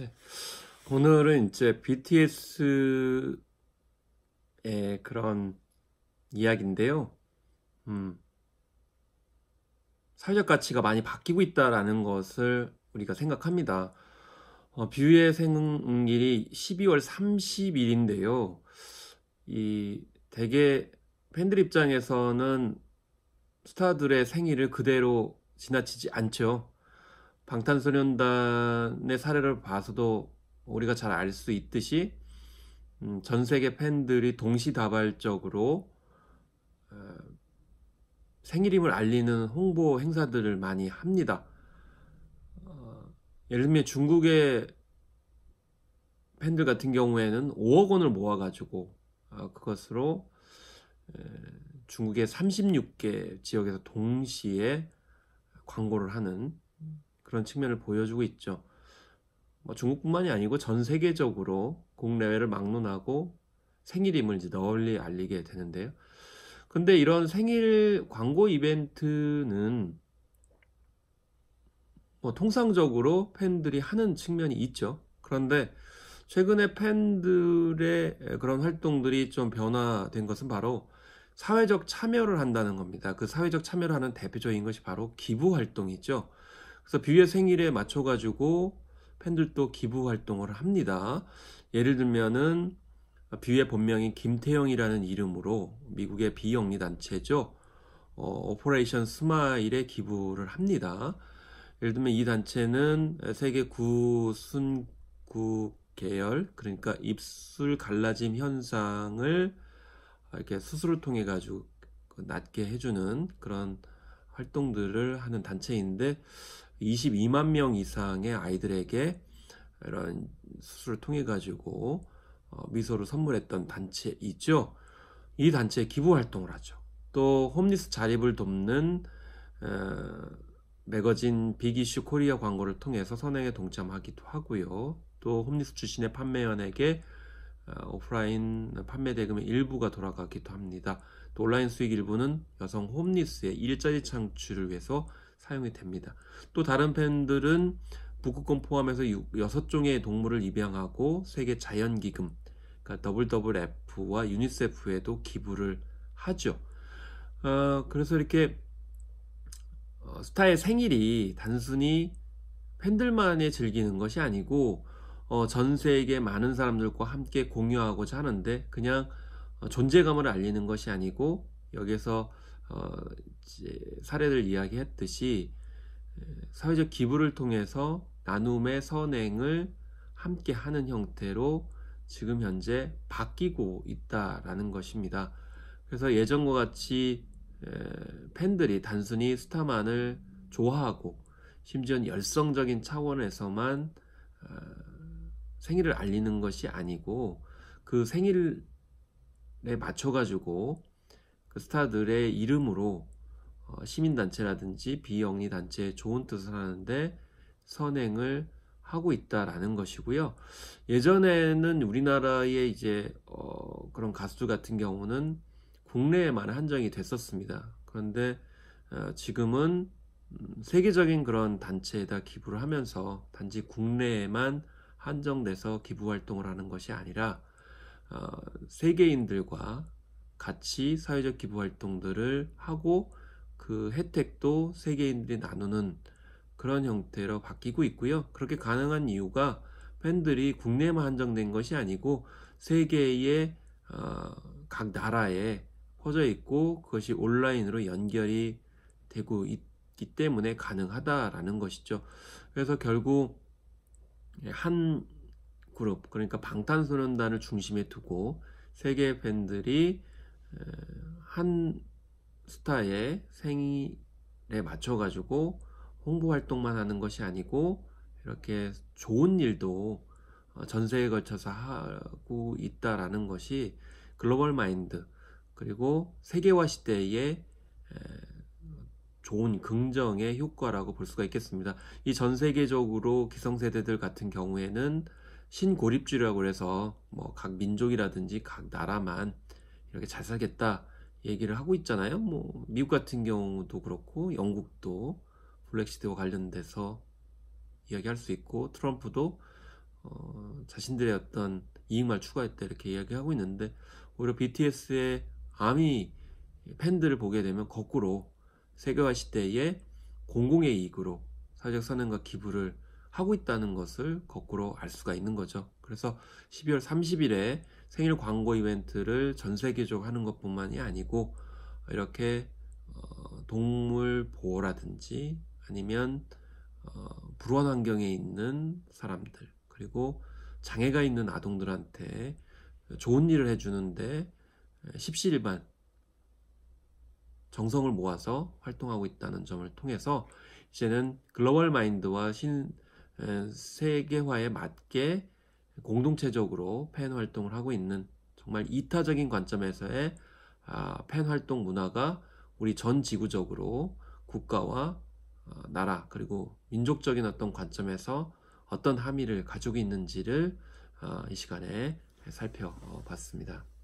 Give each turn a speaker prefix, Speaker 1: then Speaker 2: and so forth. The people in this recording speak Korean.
Speaker 1: 네. 오늘은 이제 BTS의 그런 이야기인데요. 음, 사회적 가치가 많이 바뀌고 있다라는 것을 우리가 생각합니다. 어, 뷰의 생일이 12월 30일인데요. 이 대개 팬들 입장에서는 스타들의 생일을 그대로 지나치지 않죠. 방탄소년단의 사례를 봐서도 우리가 잘 알 수 있듯이 음, 전 세계 팬들이 동시다발적으로 어, 생일임을 알리는 홍보 행사들을 많이 합니다. 어, 예를 들면 중국의 팬들 같은 경우에는 5억 원을 모아가지고 어, 그것으로 에, 중국의 36개 지역에서 동시에 광고를 하는 그런 측면을 보여주고 있죠. 뭐 중국뿐만이 아니고 전 세계적으로 국내외를 막론하고 생일임을 이제 널리 알리게 되는데요. 근데 이런 생일 광고 이벤트는 뭐 통상적으로 팬들이 하는 측면이 있죠. 그런데 최근에 팬들의 그런 활동들이 좀 변화된 것은 바로 사회적 참여를 한다는 겁니다. 그 사회적 참여를 하는 대표적인 것이 바로 기부 활동이죠. 그래서 뷰의 생일에 맞춰가지고 팬들도 기부 활동을 합니다. 예를 들면은 뷰의 본명인 김태영이라는 이름으로 미국의 비영리 단체죠. 어, 오퍼레이션 스마일에 기부를 합니다. 예를 들면 이 단체는 세계 구순구 계열 그러니까 입술 갈라짐 현상을 이렇게 수술을 통해 가지고 그 낫게 해주는 그런 활동들을 하는 단체인데 22만 명 이상의 아이들에게 이런 수술을 통해 가지고 어, 미소를 선물했던 단체이죠. 이 단체에 기부 활동을 하죠. 또 홈리스 자립을 돕는 어, 매거진 비기슈 코리아 광고를 통해서 선행에 동참하기도 하고요. 또 홈리스 출신의 판매원에게 어, 오프라인 판매 대금의 일부가 돌아가기도 합니다. 또 온라인 수익 일부는 여성 홈리스의 일자리 창출을 위해서 사용이 됩니다. 또 다른 팬들은 북극곰 포함해서 6, 6종의 동물을 입양하고 세계 자연기금, 그러니까 WWF와 유니세프에도 기부를 하죠. 어, 그래서 이렇게 어, 스타의 생일이 단순히 팬들만이 즐기는 것이 아니고 어, 전 세계 많은 사람들과 함께 공유하고자 하는데 그냥 어, 존재감을 알리는 것이 아니고 여기서 어, 사례를 이야기했듯이 사회적 기부를 통해서 나눔의 선행을 함께 하는 형태로 지금 현재 바뀌고 있다라는 것입니다. 그래서 예전과 같이 팬들이 단순히 스타만을 좋아하고 심지어 열성적인 차원에서만 아, 생일을 알리는 것이 아니고 그 생일에 맞춰가지고 그 스타들의 이름으로 어, 시민단체라든지 비영리 단체에 좋은 뜻을 하는데 선행을 하고 있다라는 것이고요. 예전에는 우리나라의 이제 어 그런 가수 같은 경우는 국내에만 한정이 됐었습니다. 그런데 어 지금은 음, 세계적인 그런 단체에다 기부를 하면서 단지 국내에만 한정돼서 기부 활동을 하는 것이 아니라 어, 세계인들과 같이 사회적 기부 활동들을 하고 그 혜택도 세계인들이 나누는 그런 형태로 바뀌고 있고요. 그렇게 가능한 이유가 팬들이 국내만 한정된 것이 아니고 세계의 어, 각 나라에 퍼져 있고 그것이 온라인으로 연결이 되고 있기 때문에 가능하다라는 것이죠. 그래서 결국 예, 한 그룹 그러니까 방탄소년단을 중심에 두고 세 개의 밴들이 한 스타의 생일에 맞춰 가지고 홍보 활동만 하는 것이 아니고 이렇게 좋은 일도 어, 전세에 걸쳐서 하고 있다라는 것이 글로벌 마인드 그리고 세계화 시대의 좋은 긍정의 효과라고 볼 수가 있겠습니다. 이 전 세계적으로 기성세대들 같은 경우에는 신고립주의라고 해서 뭐 각 민족이라든지 각 나라만 이렇게 잘 살겠다 얘기를 하고 있잖아요. 뭐 미국 같은 경우도 그렇고 영국도 블랙시드와 관련돼서 이야기할 수 있고 트럼프도 어, 자신들의 어떤 이익만 추가했다 이렇게 이야기하고 있는데 오히려 BTS의 아미 팬들을 보게 되면 거꾸로 세계화 시대에 공공의 이익으로 사회적 선행과 기부를 하고 있다는 것을 거꾸로 알 수가 있는 거죠. 그래서 12월 30일에 생일 광고 이벤트를 전 세계적으로 하는 것뿐만이 아니고 이렇게 어, 동물 보호라든지 아니면 어, 불원 환경에 있는 사람들 그리고 장애가 있는 아동들한테 좋은 일을 해주는데 십시일반 정성을 모아서 활동하고 있다는 점을 통해서 이제는 글로벌 마인드와 신 세계화에 맞게 공동체적으로 팬 활동을 하고 있는 정말 이타적인 관점에서의 아, 팬 활동 문화가 우리 전 지구적으로 국가와 어, 나라 그리고 민족적인 어떤 관점에서 어떤 함의를 가지고 있는지를 어, 이 시간에 살펴봤습니다. 어,